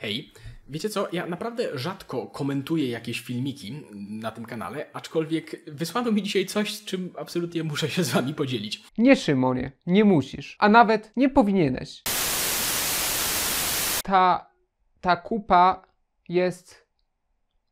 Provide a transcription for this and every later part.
Hej, wiecie co, ja naprawdę rzadko komentuję jakieś filmiki na tym kanale, aczkolwiek wysłano mi dzisiaj coś, z czym absolutnie muszę się z wami podzielić. Nie Szymonie, nie musisz, a nawet nie powinieneś. Ta, ta kupa jest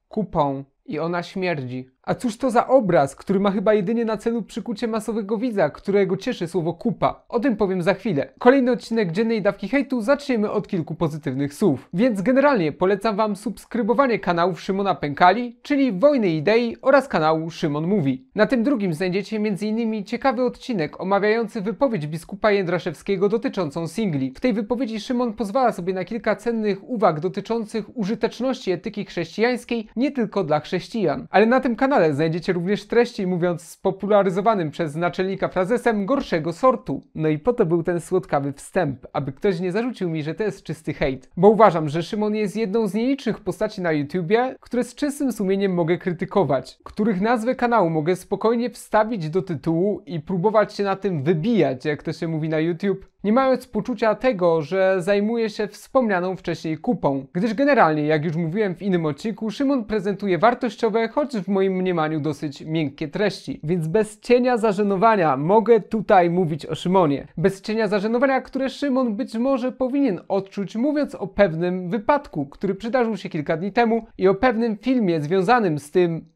kupą i ona śmierdzi. A cóż to za obraz, który ma chyba jedynie na celu przykucie masowego widza, którego cieszy słowo kupa. O tym powiem za chwilę. Kolejny odcinek dziennej dawki hejtu zaczniemy od kilku pozytywnych słów. Więc generalnie polecam wam subskrybowanie kanałów Szymona Pękali, czyli Wojny Idei oraz kanału Szymon Mówi. Na tym drugim znajdziecie m.in. ciekawy odcinek omawiający wypowiedź biskupa Jędraszewskiego dotyczącą singli. W tej wypowiedzi Szymon pozwala sobie na kilka cennych uwag dotyczących użyteczności etyki chrześcijańskiej nie tylko dla chrześcijan. Ale na tym kanale kanale znajdziecie również treści mówiąc spopularyzowanym przez naczelnika frazesem gorszego sortu. No i po to był ten słodkawy wstęp, aby ktoś nie zarzucił mi, że to jest czysty hejt. Bo uważam, że Szymon jest jedną z nielicznych postaci na YouTubie, które z czystym sumieniem mogę krytykować, których nazwę kanału mogę spokojnie wstawić do tytułu i próbować się na tym wybijać, jak to się mówi na YouTube, nie mając poczucia tego, że zajmuje się wspomnianą wcześniej kupą. Gdyż generalnie, jak już mówiłem w innym odcinku, Szymon prezentuje wartościowe, choć w moim mniemaniu dosyć miękkie treści. Więc bez cienia zażenowania mogę tutaj mówić o Szymonie. Bez cienia zażenowania, które Szymon być może powinien odczuć, mówiąc o pewnym wypadku, który przydarzył się kilka dni temu i o pewnym filmie związanym z tym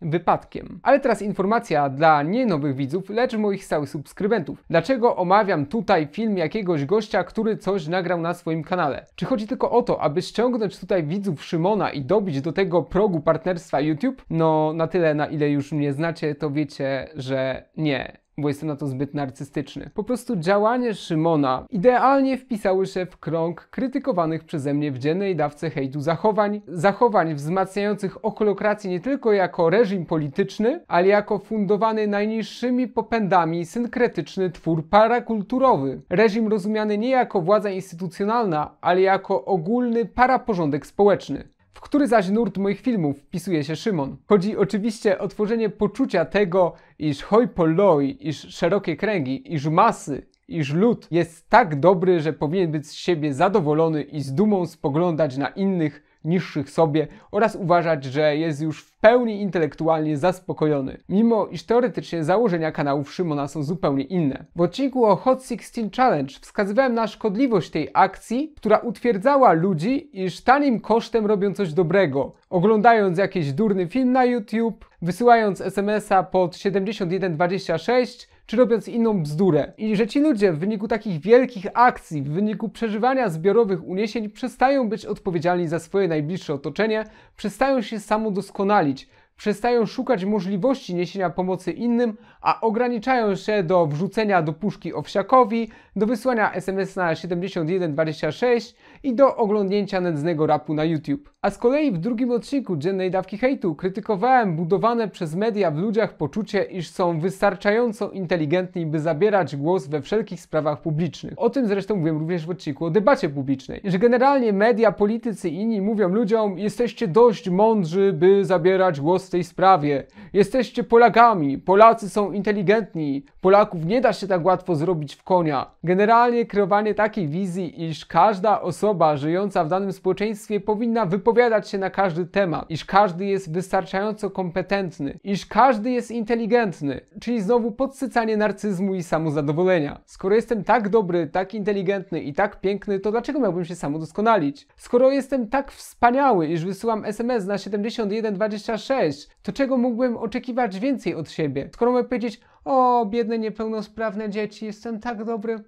wypadkiem. Ale teraz informacja dla nie nowych widzów, lecz moich stałych subskrybentów. Dlaczego omawiam tutaj film jakiegoś gościa, który coś nagrał na swoim kanale? Czy chodzi tylko o to, aby ściągnąć tutaj widzów Szymona i dobić do tego progu partnerstwa YouTube? No na tyle, na ile już mnie znacie, to wiecie, że nie bo jestem na to zbyt narcystyczny. Po prostu działanie Szymona idealnie wpisały się w krąg krytykowanych przeze mnie w dziennej dawce hejtu zachowań, zachowań wzmacniających okolokrację nie tylko jako reżim polityczny, ale jako fundowany najniższymi popędami synkretyczny twór parakulturowy. Reżim rozumiany nie jako władza instytucjonalna, ale jako ogólny paraporządek społeczny w który zaś nurt moich filmów wpisuje się Szymon. Chodzi oczywiście o tworzenie poczucia tego, iż hoj polloi, iż szerokie kręgi, iż masy, iż lud jest tak dobry, że powinien być z siebie zadowolony i z dumą spoglądać na innych, niższych sobie oraz uważać, że jest już w pełni intelektualnie zaspokojony, mimo iż teoretycznie założenia kanałów Szymona są zupełnie inne. W odcinku o Hot 16 Challenge wskazywałem na szkodliwość tej akcji, która utwierdzała ludzi, iż tanim kosztem robią coś dobrego, oglądając jakiś durny film na YouTube, wysyłając SMS-a pod 7126 czy robiąc inną bzdurę. I że ci ludzie w wyniku takich wielkich akcji, w wyniku przeżywania zbiorowych uniesień przestają być odpowiedzialni za swoje najbliższe otoczenie, przestają się samodoskonalić, przestają szukać możliwości niesienia pomocy innym, a ograniczają się do wrzucenia do puszki owsiakowi, do wysłania SMS na 7126 i do oglądnięcia nędznego rapu na YouTube. A z kolei w drugim odcinku Dziennej Dawki Hejtu krytykowałem budowane przez media w ludziach poczucie, iż są wystarczająco inteligentni, by zabierać głos we wszelkich sprawach publicznych. O tym zresztą mówiłem również w odcinku o debacie publicznej. Że generalnie media, politycy i inni mówią ludziom, jesteście dość mądrzy, by zabierać głos w tej sprawie. Jesteście Polakami, Polacy są inteligentni, Polaków nie da się tak łatwo zrobić w konia. Generalnie kreowanie takiej wizji, iż każda osoba żyjąca w danym społeczeństwie powinna wypowiadać się na każdy temat, iż każdy jest wystarczająco kompetentny, iż każdy jest inteligentny, czyli znowu podsycanie narcyzmu i samozadowolenia. Skoro jestem tak dobry, tak inteligentny i tak piękny, to dlaczego miałbym się samodoskonalić? Skoro jestem tak wspaniały, iż wysyłam SMS na 7126, to czego mógłbym oczekiwać więcej od siebie? Skoro mogę powiedzieć, o biedne niepełnosprawne dzieci, jestem tak dobry,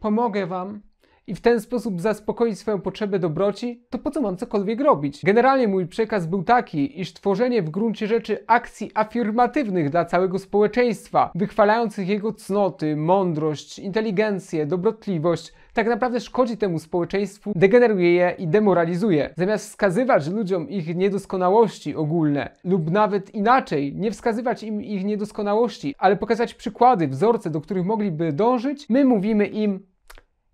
pomogę wam, i w ten sposób zaspokoić swoją potrzebę dobroci, to po co mam cokolwiek robić? Generalnie mój przekaz był taki, iż tworzenie w gruncie rzeczy akcji afirmatywnych dla całego społeczeństwa, wychwalających jego cnoty, mądrość, inteligencję, dobrotliwość, tak naprawdę szkodzi temu społeczeństwu, degeneruje je i demoralizuje. Zamiast wskazywać ludziom ich niedoskonałości ogólne, lub nawet inaczej, nie wskazywać im ich niedoskonałości, ale pokazać przykłady, wzorce, do których mogliby dążyć, my mówimy im,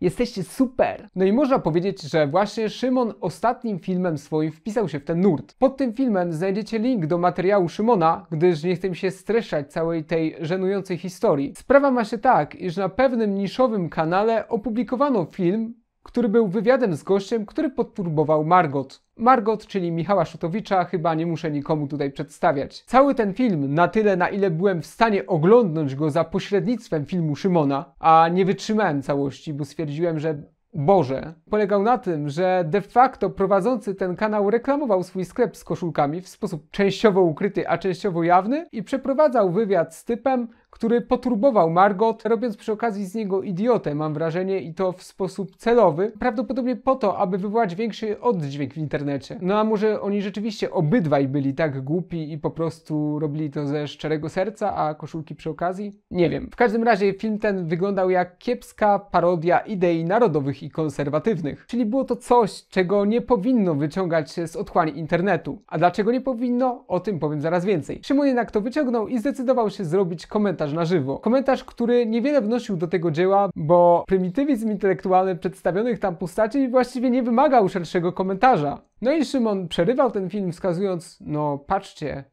Jesteście super! No i można powiedzieć, że właśnie Szymon ostatnim filmem swoim wpisał się w ten nurt. Pod tym filmem znajdziecie link do materiału Szymona, gdyż nie chcę mi się streszczać całej tej żenującej historii. Sprawa ma się tak, iż na pewnym niszowym kanale opublikowano film, który był wywiadem z gościem, który podturbował Margot. Margot, czyli Michała Szutowicza, chyba nie muszę nikomu tutaj przedstawiać. Cały ten film, na tyle na ile byłem w stanie oglądnąć go za pośrednictwem filmu Szymona, a nie wytrzymałem całości, bo stwierdziłem, że Boże, polegał na tym, że de facto prowadzący ten kanał reklamował swój sklep z koszulkami w sposób częściowo ukryty, a częściowo jawny i przeprowadzał wywiad z typem, który poturbował Margot, robiąc przy okazji z niego idiotę, mam wrażenie, i to w sposób celowy, prawdopodobnie po to, aby wywołać większy oddźwięk w internecie. No a może oni rzeczywiście obydwaj byli tak głupi i po prostu robili to ze szczerego serca, a koszulki przy okazji? Nie wiem. W każdym razie film ten wyglądał jak kiepska parodia idei narodowych i konserwatywnych. Czyli było to coś, czego nie powinno wyciągać się z otchłani internetu. A dlaczego nie powinno? O tym powiem zaraz więcej. Szymon jednak to wyciągnął i zdecydował się zrobić komentarz komentarz na żywo. Komentarz, który niewiele wnosił do tego dzieła, bo prymitywizm intelektualny przedstawionych tam postaci właściwie nie wymagał szerszego komentarza. No i Szymon przerywał ten film wskazując, no patrzcie,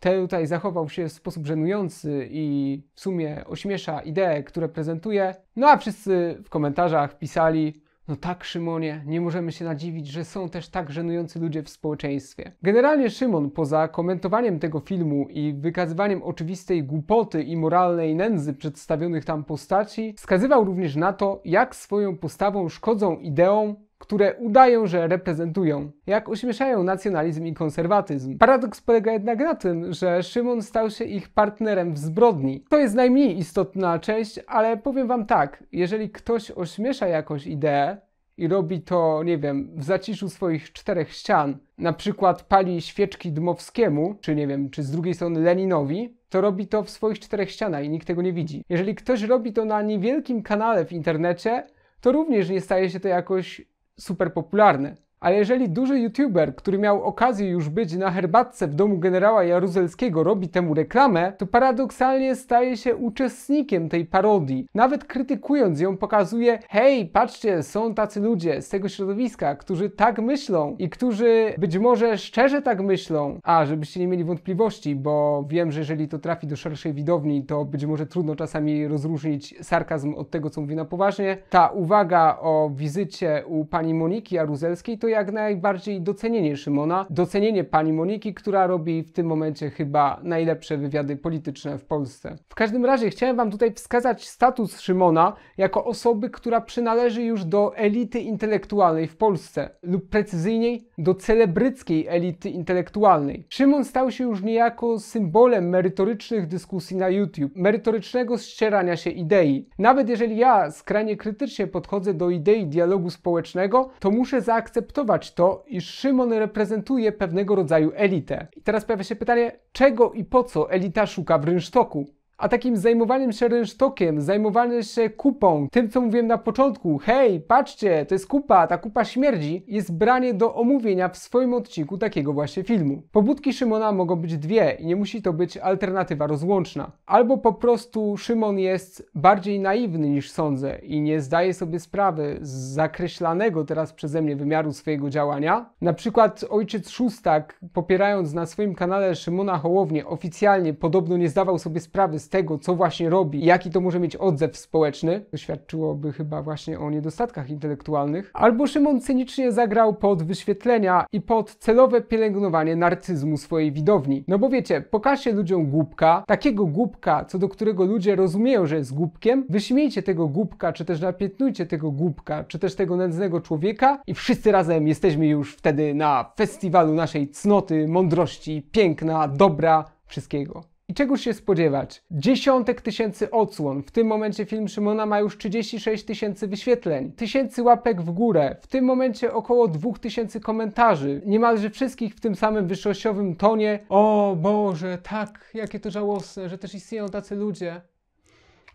ten tutaj zachował się w sposób żenujący i w sumie ośmiesza idee, które prezentuje. No a wszyscy w komentarzach pisali, no tak, Szymonie, nie możemy się nadziwić, że są też tak żenujący ludzie w społeczeństwie. Generalnie Szymon, poza komentowaniem tego filmu i wykazywaniem oczywistej głupoty i moralnej nędzy przedstawionych tam postaci, wskazywał również na to, jak swoją postawą szkodzą ideom, które udają, że reprezentują, jak ośmieszają nacjonalizm i konserwatyzm. Paradoks polega jednak na tym, że Szymon stał się ich partnerem w zbrodni. To jest najmniej istotna część, ale powiem wam tak, jeżeli ktoś ośmiesza jakąś ideę, i robi to, nie wiem, w zaciszu swoich czterech ścian, na przykład pali świeczki Dmowskiemu, czy nie wiem, czy z drugiej strony Leninowi, to robi to w swoich czterech ścianach i nikt tego nie widzi. Jeżeli ktoś robi to na niewielkim kanale w internecie, to również nie staje się to jakoś super popularny. Ale jeżeli duży youtuber, który miał okazję już być na herbatce w domu generała Jaruzelskiego, robi temu reklamę, to paradoksalnie staje się uczestnikiem tej parodii. Nawet krytykując ją pokazuje, hej, patrzcie, są tacy ludzie z tego środowiska, którzy tak myślą i którzy być może szczerze tak myślą. A, żebyście nie mieli wątpliwości, bo wiem, że jeżeli to trafi do szerszej widowni, to być może trudno czasami rozróżnić sarkazm od tego, co mówi na poważnie. Ta uwaga o wizycie u pani Moniki Jaruzelskiej to jak najbardziej docenienie Szymona, docenienie pani Moniki, która robi w tym momencie chyba najlepsze wywiady polityczne w Polsce. W każdym razie chciałem wam tutaj wskazać status Szymona jako osoby, która przynależy już do elity intelektualnej w Polsce lub precyzyjniej do celebryckiej elity intelektualnej. Szymon stał się już niejako symbolem merytorycznych dyskusji na YouTube, merytorycznego ścierania się idei. Nawet jeżeli ja skrajnie krytycznie podchodzę do idei dialogu społecznego, to muszę zaakceptować traktować to, iż Szymon reprezentuje pewnego rodzaju elitę. I teraz pojawia się pytanie, czego i po co elita szuka w rynsztoku? A takim zajmowanym się rynsztokiem, zajmowanym się kupą, tym co mówiłem na początku, hej, patrzcie, to jest kupa, ta kupa śmierdzi, jest branie do omówienia w swoim odcinku takiego właśnie filmu. Pobudki Szymona mogą być dwie i nie musi to być alternatywa rozłączna. Albo po prostu Szymon jest bardziej naiwny niż sądzę i nie zdaje sobie sprawy z zakreślanego teraz przeze mnie wymiaru swojego działania. Na przykład ojciec Szóstak, popierając na swoim kanale Szymona Hołownię, oficjalnie podobno nie zdawał sobie sprawy z tego, co właśnie robi, jaki to może mieć odzew społeczny, świadczyłoby chyba właśnie o niedostatkach intelektualnych, albo Szymon cynicznie zagrał pod wyświetlenia i pod celowe pielęgnowanie narcyzmu swojej widowni. No bo wiecie, pokażcie ludziom głupka, takiego głupka, co do którego ludzie rozumieją, że jest głupkiem, wyśmiejcie tego głupka, czy też napiętnujcie tego głupka, czy też tego nędznego człowieka i wszyscy razem jesteśmy już wtedy na festiwalu naszej cnoty, mądrości, piękna, dobra, wszystkiego. I czegoż się spodziewać? Dziesiątek tysięcy odsłon. W tym momencie film Szymona ma już 36 tysięcy wyświetleń, tysięcy łapek w górę, w tym momencie około 2000 komentarzy, niemalże wszystkich w tym samym wyższościowym tonie. O Boże, tak, jakie to żałosne, że też istnieją tacy ludzie.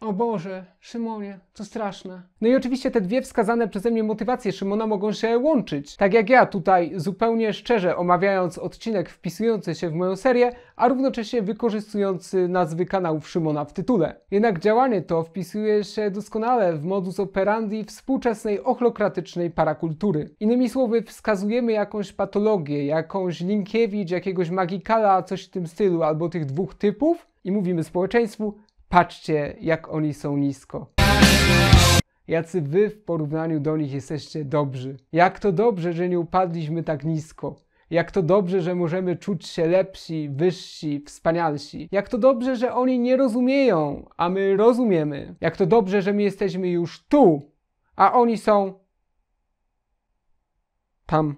O Boże, Szymonie, to straszne. No i oczywiście te dwie wskazane przeze mnie motywacje Szymona mogą się łączyć. Tak jak ja tutaj, zupełnie szczerze omawiając odcinek wpisujący się w moją serię, a równocześnie wykorzystujący nazwy kanałów Szymona w tytule. Jednak działanie to wpisuje się doskonale w modus operandi współczesnej ochlokratycznej parakultury. Innymi słowy, wskazujemy jakąś patologię, jakąś Linkiewicz, jakiegoś Magikala, coś w tym stylu, albo tych dwóch typów i mówimy społeczeństwu, Patrzcie, jak oni są nisko. Jacy wy w porównaniu do nich jesteście dobrzy. Jak to dobrze, że nie upadliśmy tak nisko. Jak to dobrze, że możemy czuć się lepsi, wyżsi, wspanialsi. Jak to dobrze, że oni nie rozumieją, a my rozumiemy. Jak to dobrze, że my jesteśmy już tu, a oni są tam.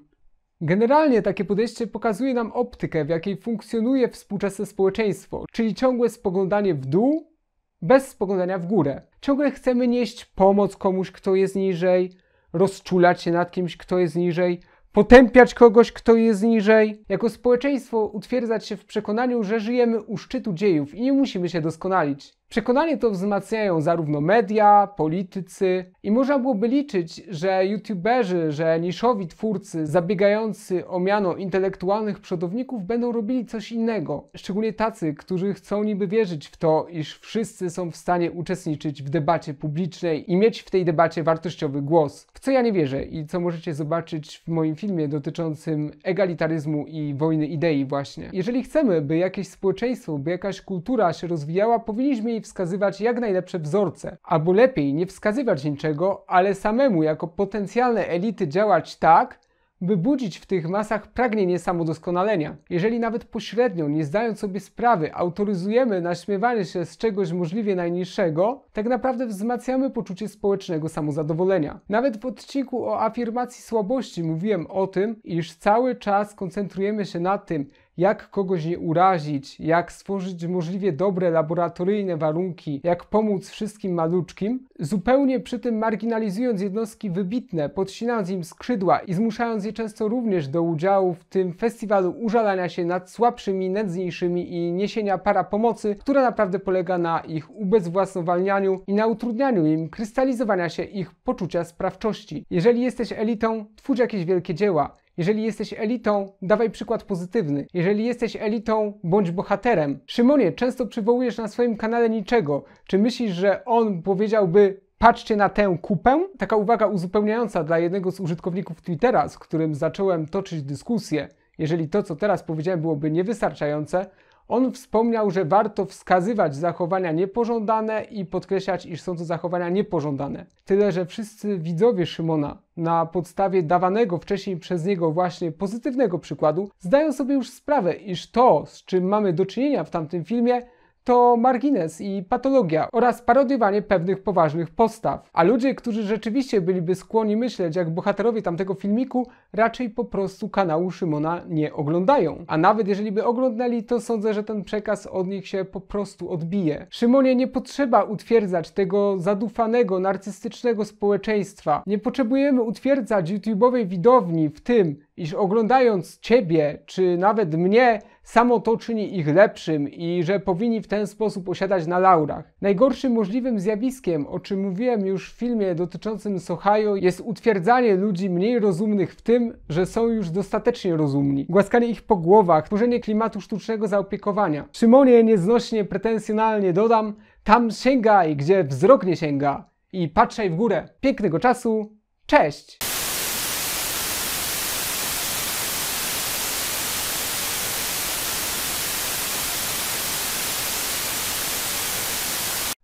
Generalnie takie podejście pokazuje nam optykę, w jakiej funkcjonuje współczesne społeczeństwo, czyli ciągłe spoglądanie w dół bez spoglądania w górę. Ciągle chcemy nieść pomoc komuś, kto jest niżej, rozczulać się nad kimś, kto jest niżej, potępiać kogoś, kto jest niżej. Jako społeczeństwo utwierdzać się w przekonaniu, że żyjemy u szczytu dziejów i nie musimy się doskonalić. Przekonanie to wzmacniają zarówno media, politycy i można byłoby liczyć, że youtuberzy, że niszowi twórcy zabiegający o miano intelektualnych przodowników będą robili coś innego. Szczególnie tacy, którzy chcą niby wierzyć w to, iż wszyscy są w stanie uczestniczyć w debacie publicznej i mieć w tej debacie wartościowy głos. W co ja nie wierzę i co możecie zobaczyć w moim filmie dotyczącym egalitaryzmu i wojny idei właśnie. Jeżeli chcemy, by jakieś społeczeństwo, by jakaś kultura się rozwijała, powinniśmy lepiej wskazywać jak najlepsze wzorce, albo lepiej nie wskazywać niczego, ale samemu jako potencjalne elity działać tak, by budzić w tych masach pragnienie samodoskonalenia. Jeżeli nawet pośrednio, nie zdając sobie sprawy, autoryzujemy naśmiewanie się z czegoś możliwie najniższego, tak naprawdę wzmacniamy poczucie społecznego samozadowolenia. Nawet w odcinku o afirmacji słabości mówiłem o tym, iż cały czas koncentrujemy się na tym, jak kogoś nie urazić, jak stworzyć możliwie dobre laboratoryjne warunki, jak pomóc wszystkim maluczkim, zupełnie przy tym marginalizując jednostki wybitne, podcinając im skrzydła i zmuszając je często również do udziału w tym festiwalu użalania się nad słabszymi, nędzniejszymi i niesienia para pomocy, która naprawdę polega na ich ubezwłasnowalnianiu i na utrudnianiu im krystalizowania się ich poczucia sprawczości. Jeżeli jesteś elitą, twórz jakieś wielkie dzieła. Jeżeli jesteś elitą, dawaj przykład pozytywny. Jeżeli jesteś elitą, bądź bohaterem. Szymonie, często przywołujesz na swoim kanale niczego. Czy myślisz, że on powiedziałby Patrzcie na tę kupę. Taka uwaga uzupełniająca dla jednego z użytkowników Twittera, z którym zacząłem toczyć dyskusję. Jeżeli to, co teraz powiedziałem, byłoby niewystarczające, on wspomniał, że warto wskazywać zachowania niepożądane i podkreślać, iż są to zachowania niepożądane. Tyle, że wszyscy widzowie Szymona na podstawie dawanego wcześniej przez niego właśnie pozytywnego przykładu zdają sobie już sprawę, iż to, z czym mamy do czynienia w tamtym filmie, to margines i patologia oraz parodiowanie pewnych poważnych postaw. A ludzie, którzy rzeczywiście byliby skłonni myśleć jak bohaterowie tamtego filmiku, raczej po prostu kanału Szymona nie oglądają. A nawet jeżeli by oglądali, to sądzę, że ten przekaz od nich się po prostu odbije. Szymonie nie potrzeba utwierdzać tego zadufanego, narcystycznego społeczeństwa. Nie potrzebujemy utwierdzać YouTube'owej widowni w tym, iż oglądając ciebie czy nawet mnie, samo to czyni ich lepszym i że powinni w ten sposób osiadać na laurach. Najgorszym możliwym zjawiskiem, o czym mówiłem już w filmie dotyczącym Sohio, jest utwierdzanie ludzi mniej rozumnych w tym, że są już dostatecznie rozumni. Głaskanie ich po głowach, tworzenie klimatu sztucznego zaopiekowania. Szymonie nieznośnie, pretensjonalnie dodam, tam sięgaj, gdzie wzrok nie sięga i patrzaj w górę. Pięknego czasu, cześć!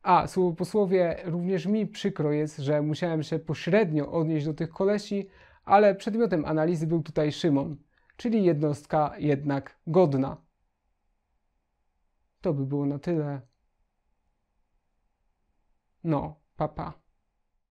A słowo po słowie, również mi przykro jest, że musiałem się pośrednio odnieść do tych kolesi, ale przedmiotem analizy był tutaj Szymon, czyli jednostka jednak godna. To by było na tyle. No, papa. Pa.